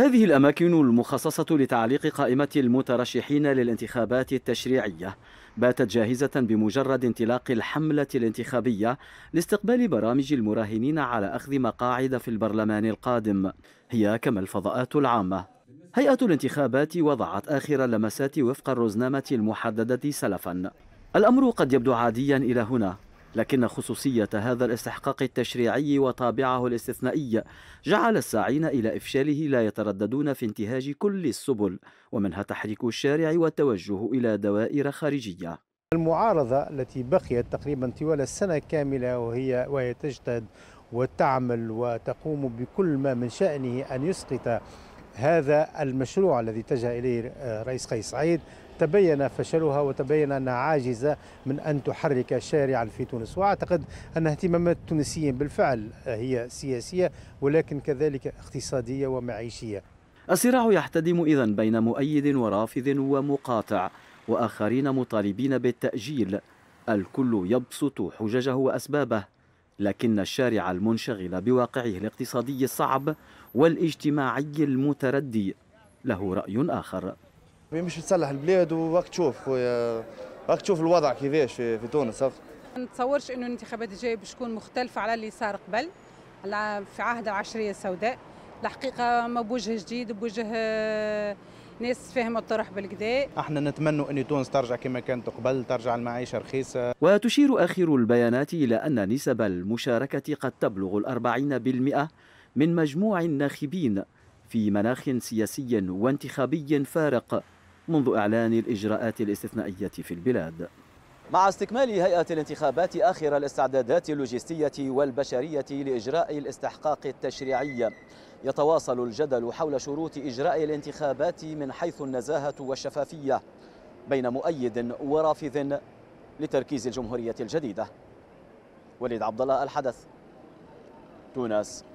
هذه الأماكن المخصصة لتعليق قائمة المترشحين للانتخابات التشريعية باتت جاهزة بمجرد انطلاق الحملة الانتخابية لاستقبال برامج المراهنين على أخذ مقاعد في البرلمان القادم هي كما الفضاءات العامة هيئة الانتخابات وضعت آخر اللمسات وفق الرزنامة المحددة سلفا الأمر قد يبدو عاديا إلى هنا لكن خصوصية هذا الاستحقاق التشريعي وطابعه الاستثنائي جعل الساعين إلى إفشاله لا يترددون في انتهاج كل السبل ومنها تحريك الشارع والتوجه إلى دوائر خارجية المعارضة التي بقيت تقريبا طوال السنة كاملة وهي وهي تجتهد وتعمل وتقوم بكل ما من شأنه أن يسقط هذا المشروع الذي اتجه إليه آه، رئيس قيس سعيد تبين فشلها وتبين أنها عاجزة من أن تحرك شارعا في تونس وأعتقد أن اهتمامات التونسيين بالفعل هي سياسية ولكن كذلك اقتصادية ومعيشية الصراع يحتدم إذا بين مؤيد ورافض ومقاطع وآخرين مطالبين بالتأجيل الكل يبسط حججه وأسبابه لكن الشارع المنشغل بواقعه الاقتصادي الصعب والاجتماعي المتردي له رأي آخر مش تصلح البلاد وراك تشوف خويا راك تشوف الوضع كيفاش في, في تونس ما نتصورش انه الانتخابات الجايه باش تكون مختلفه على اللي صار قبل في عهد العشريه السوداء الحقيقه ما بوجه جديد بوجه آه، ناس فاهمه الطرح بالكدا احنا نتمنى ان تونس ترجع كما كانت قبل ترجع المعيشه رخيصه وتشير اخر البيانات الى ان نسب المشاركه قد تبلغ الأربعين بالمئة من مجموع الناخبين في مناخ سياسي وانتخابي فارق منذ إعلان الإجراءات الاستثنائية في البلاد مع استكمال هيئة الانتخابات آخر الاستعدادات اللوجستية والبشرية لإجراء الاستحقاق التشريعي يتواصل الجدل حول شروط إجراء الانتخابات من حيث النزاهة والشفافية بين مؤيد ورافض لتركيز الجمهورية الجديدة وليد عبد الله الحدث تونس